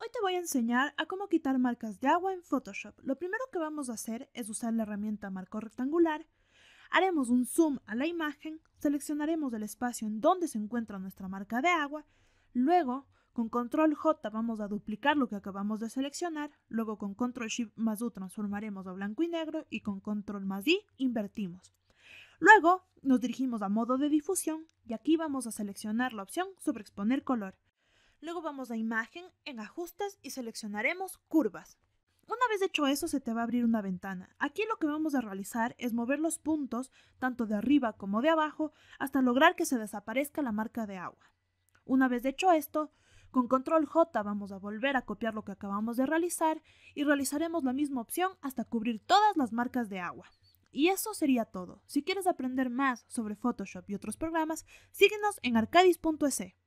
Hoy te voy a enseñar a cómo quitar marcas de agua en Photoshop. Lo primero que vamos a hacer es usar la herramienta marco rectangular. Haremos un zoom a la imagen, seleccionaremos el espacio en donde se encuentra nuestra marca de agua, luego con control J vamos a duplicar lo que acabamos de seleccionar, luego con control Shift más U transformaremos a blanco y negro y con control más I invertimos. Luego nos dirigimos a modo de difusión y aquí vamos a seleccionar la opción sobreexponer color. Luego vamos a imagen, en ajustes y seleccionaremos curvas. Una vez hecho eso se te va a abrir una ventana. Aquí lo que vamos a realizar es mover los puntos, tanto de arriba como de abajo, hasta lograr que se desaparezca la marca de agua. Una vez hecho esto, con control J vamos a volver a copiar lo que acabamos de realizar y realizaremos la misma opción hasta cubrir todas las marcas de agua. Y eso sería todo. Si quieres aprender más sobre Photoshop y otros programas, síguenos en arcadis.es.